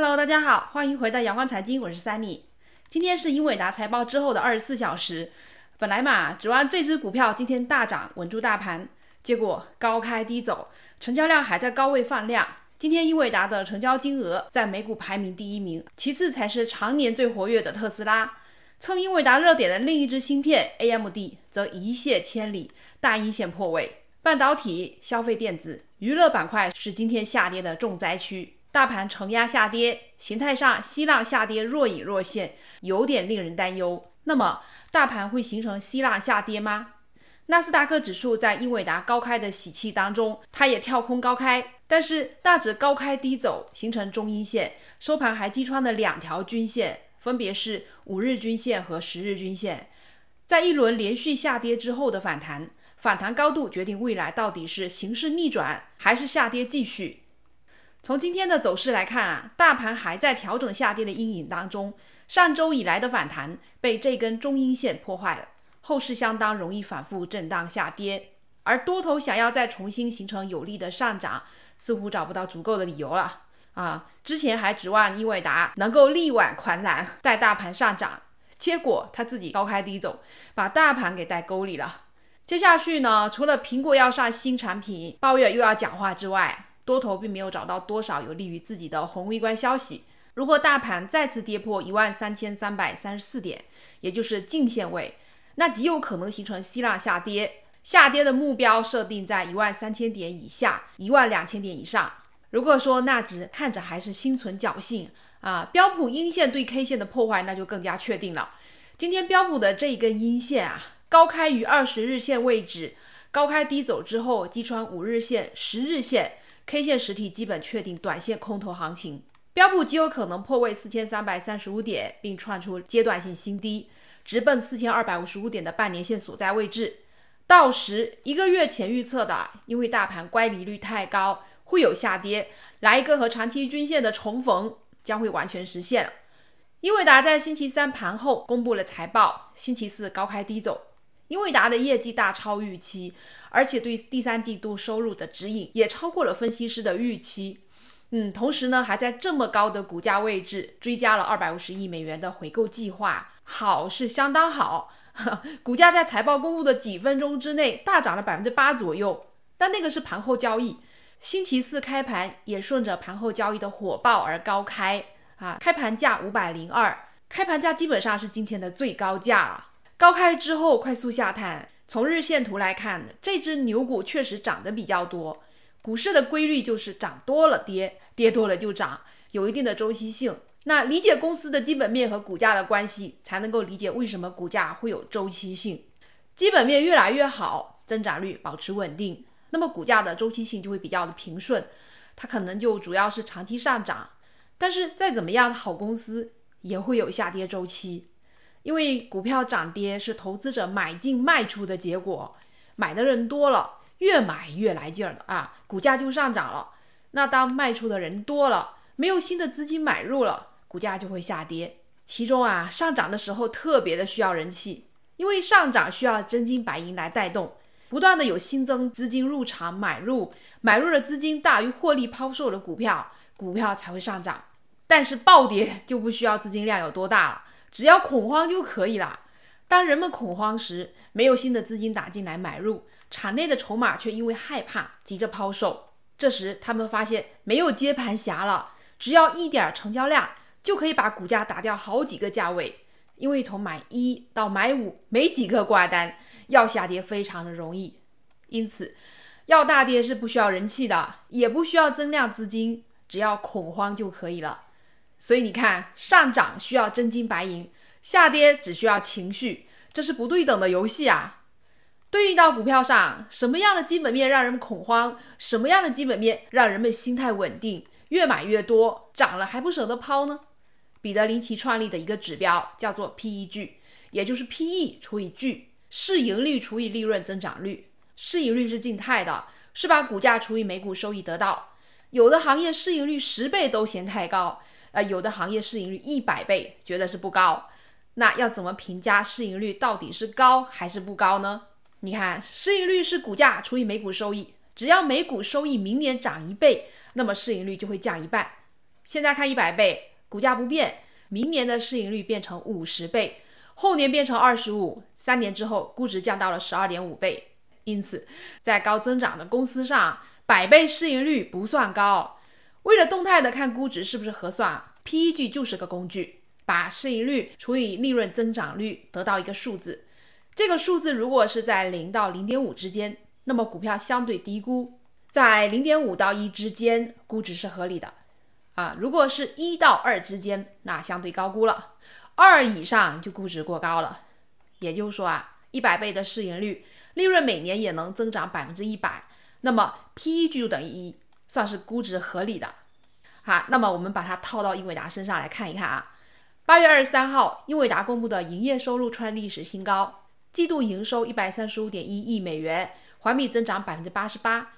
Hello，大家好，欢迎回到阳光财经，我是 Sunny。今天是英伟达财报之后的二十四小时。本来嘛，指望这只股票今天大涨稳住大盘，结果高开低走，成交量还在高位放量。今天英伟达的成交金额在美股排名第一名，其次才是常年最活跃的特斯拉。蹭英伟达热点的另一只芯片 AMD 则一泻千里，大阴线破位。半导体、消费电子、娱乐板块是今天下跌的重灾区。大盘承压下跌，形态上希腊下跌若隐若现，有点令人担忧。那么，大盘会形成希腊下跌吗？纳斯达克指数在英伟达高开的喜气当中，它也跳空高开，但是大指高开低走，形成中阴线，收盘还击穿了两条均线，分别是五日均线和十日均线。在一轮连续下跌之后的反弹，反弹高度决定未来到底是形势逆转还是下跌继续。从今天的走势来看啊，大盘还在调整下跌的阴影当中。上周以来的反弹被这根中阴线破坏了，后市相当容易反复震荡下跌。而多头想要再重新形成有力的上涨，似乎找不到足够的理由了啊！之前还指望英伟达能够力挽狂澜带大盘上涨，结果他自己高开低走，把大盘给带沟里了。接下去呢，除了苹果要上新产品，鲍尔又要讲话之外，多头并没有找到多少有利于自己的宏观消息。如果大盘再次跌破一万三千三百三十四点，也就是近线位，那极有可能形成希腊下跌，下跌的目标设定在一万三千点以下，一万两千点以上。如果说那指看着还是心存侥幸啊，标普阴线对 K 线的破坏那就更加确定了。今天标普的这一根阴线啊，高开于二十日线位置，高开低走之后击穿五日线、十日线。K 线实体基本确定，短线空头行情，标普极有可能破位四千三百三十五点，并创出阶段性新低，直奔四千二百五十五点的半年线所在位置。到时一个月前预测的，因为大盘乖离率太高，会有下跌，来一个和长期均线的重逢，将会完全实现。英伟达在星期三盘后公布了财报，星期四高开低走。英伟达的业绩大超预期，而且对第三季度收入的指引也超过了分析师的预期。嗯，同时呢，还在这么高的股价位置追加了二百五十亿美元的回购计划，好是相当好。股价在财报公布的几分钟之内大涨了百分之八左右，但那个是盘后交易。星期四开盘也顺着盘后交易的火爆而高开啊，开盘价五百零二，开盘价基本上是今天的最高价了。高开之后快速下探，从日线图来看，这只牛股确实涨得比较多。股市的规律就是涨多了跌，跌多了就涨，有一定的周期性。那理解公司的基本面和股价的关系，才能够理解为什么股价会有周期性。基本面越来越好，增长率保持稳定，那么股价的周期性就会比较的平顺，它可能就主要是长期上涨。但是再怎么样的好公司也会有下跌周期。因为股票涨跌是投资者买进卖出的结果，买的人多了，越买越来劲儿了啊，股价就上涨了。那当卖出的人多了，没有新的资金买入了，股价就会下跌。其中啊，上涨的时候特别的需要人气，因为上涨需要真金白银来带动，不断的有新增资金入场买入，买入的资金大于获利抛售的股票，股票才会上涨。但是暴跌就不需要资金量有多大了。只要恐慌就可以了。当人们恐慌时，没有新的资金打进来买入，场内的筹码却因为害怕急着抛售。这时，他们发现没有接盘侠了，只要一点成交量就可以把股价打掉好几个价位。因为从买一到买五没几个挂单，要下跌非常的容易。因此，要大跌是不需要人气的，也不需要增量资金，只要恐慌就可以了。所以你看，上涨需要真金白银，下跌只需要情绪，这是不对等的游戏啊。对应到股票上，什么样的基本面让人恐慌？什么样的基本面让人们心态稳定？越买越多，涨了还不舍得抛呢？彼得林奇创立的一个指标叫做 PEG，也就是 PE 除以 G，市盈率除以利润增长率。市盈率是静态的，是把股价除以每股收益得到。有的行业市盈率十倍都嫌太高。有的行业市盈率一百倍，觉得是不高。那要怎么评价市盈率到底是高还是不高呢？你看，市盈率是股价除以每股收益，只要每股收益明年涨一倍，那么市盈率就会降一半。现在看一百倍，股价不变，明年的市盈率变成五十倍，后年变成二十五，三年之后估值降到了十二点五倍。因此，在高增长的公司上，百倍市盈率不算高。为了动态的看估值是不是合算，PEG 就是个工具，把市盈率除以利润增长率得到一个数字。这个数字如果是在零到零点五之间，那么股票相对低估；在零点五到一之间，估值是合理的。啊，如果是一到二之间，那相对高估了；二以上就估值过高了。也就是说啊，一百倍的市盈率，利润每年也能增长百分之一百，那么 PEG 就等于一。算是估值合理的，好，那么我们把它套到英伟达身上来看一看啊。八月二十三号，英伟达公布的营业收入创历史新高，季度营收一百三十五点一亿美元，环比增长百分之八十八，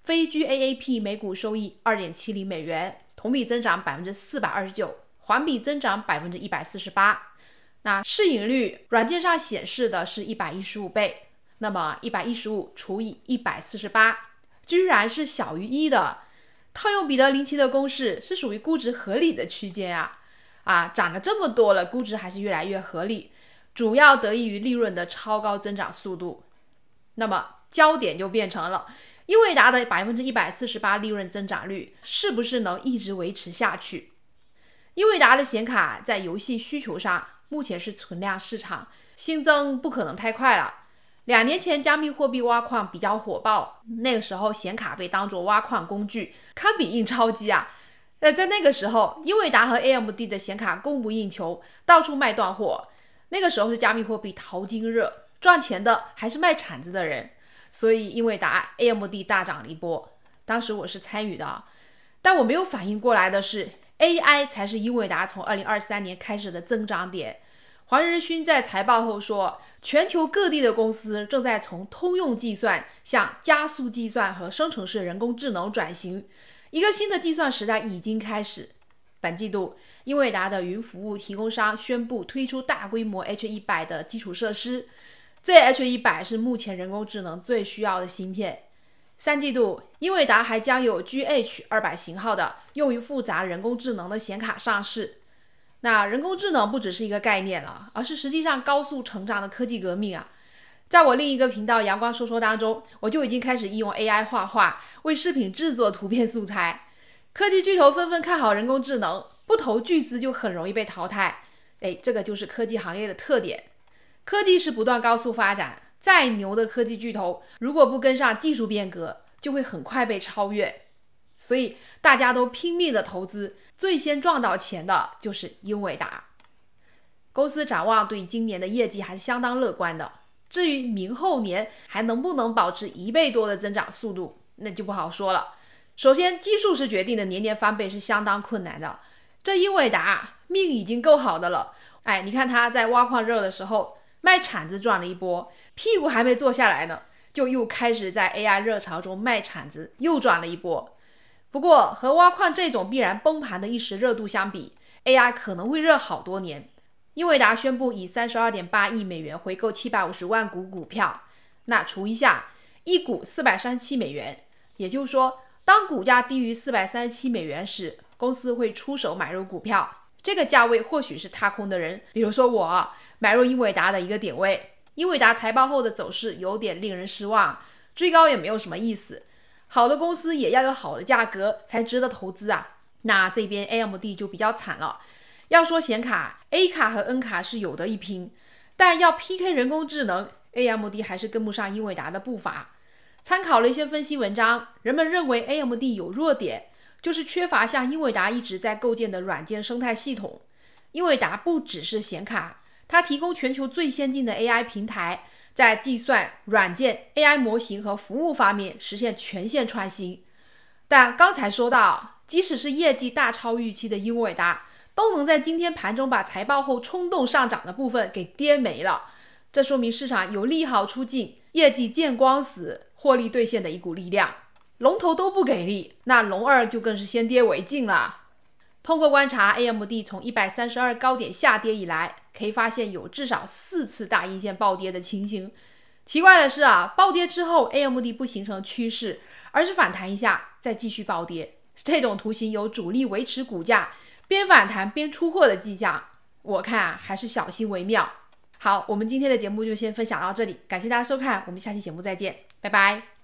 非 GAAP 每股收益二点七零美元，同比增长百分之四百二十九，环比增长百分之一百四十八。那市盈率软件上显示的是一百一十五倍，那么一百一十五除以一百四十八。居然是小于一的，套用彼得林奇的公式是属于估值合理的区间啊！啊，涨了这么多了，估值还是越来越合理，主要得益于利润的超高增长速度。那么焦点就变成了，英伟达的百分之一百四十八利润增长率是不是能一直维持下去？英伟达的显卡在游戏需求上目前是存量市场，新增不可能太快了。两年前，加密货币挖矿比较火爆，那个时候显卡被当作挖矿工具，堪比印钞机啊。呃，在那个时候，英伟达和 A M D 的显卡供不应求，到处卖断货。那个时候是加密货币淘金热，赚钱的还是卖铲子的人。所以，英伟达 A M D 大涨了一波。当时我是参与的，但我没有反应过来的是，A I 才是英伟达从2023年开始的增长点。黄仁勋在财报后说：“全球各地的公司正在从通用计算向加速计算和生成式人工智能转型，一个新的计算时代已经开始。”本季度，英伟达的云服务提供商宣布推出大规模 H100 的基础设施。z H100 是目前人工智能最需要的芯片。三季度，英伟达还将有 Gh200 型号的用于复杂人工智能的显卡上市。那人工智能不只是一个概念了，而是实际上高速成长的科技革命啊！在我另一个频道《阳光说说》当中，我就已经开始应用 AI 画画，为视频制作图片素材。科技巨头纷纷看好人工智能，不投巨资就很容易被淘汰。哎，这个就是科技行业的特点。科技是不断高速发展，再牛的科技巨头，如果不跟上技术变革，就会很快被超越。所以大家都拼命的投资，最先赚到钱的就是英伟达。公司展望对今年的业绩还是相当乐观的。至于明后年还能不能保持一倍多的增长速度，那就不好说了。首先，基数是决定的，年年翻倍是相当困难的。这英伟达命已经够好的了。哎，你看他在挖矿热的时候卖铲子赚了一波，屁股还没坐下来呢，就又开始在 AI 热潮中卖铲子，又赚了一波。不过，和挖矿这种必然崩盘的一时热度相比，AI 可能会热好多年。英伟达宣布以三十二点八亿美元回购七百五十万股股票。那除一下，一股四百三十七美元。也就是说，当股价低于四百三十七美元时，公司会出手买入股票。这个价位或许是踏空的人，比如说我买入英伟达的一个点位。英伟达财报后的走势有点令人失望，追高也没有什么意思。好的公司也要有好的价格才值得投资啊。那这边 AMD 就比较惨了。要说显卡，A 卡和 N 卡是有得一拼，但要 PK 人工智能，AMD 还是跟不上英伟达的步伐。参考了一些分析文章，人们认为 AMD 有弱点，就是缺乏像英伟达一直在构建的软件生态系统。英伟达不只是显卡，它提供全球最先进的 AI 平台。在计算软件、AI 模型和服务方面实现全线创新。但刚才说到，即使是业绩大超预期的英伟达，都能在今天盘中把财报后冲动上涨的部分给跌没了。这说明市场有利好出尽、业绩见光死、获利兑现的一股力量。龙头都不给力，那龙二就更是先跌为敬了。通过观察 AMD 从一百三十二高点下跌以来，可以发现有至少四次大阴线暴跌的情形。奇怪的是啊，暴跌之后 AMD 不形成趋势，而是反弹一下再继续暴跌。这种图形有主力维持股价、边反弹边出货的迹象，我看啊、还是小心为妙。好，我们今天的节目就先分享到这里，感谢大家收看，我们下期节目再见，拜拜。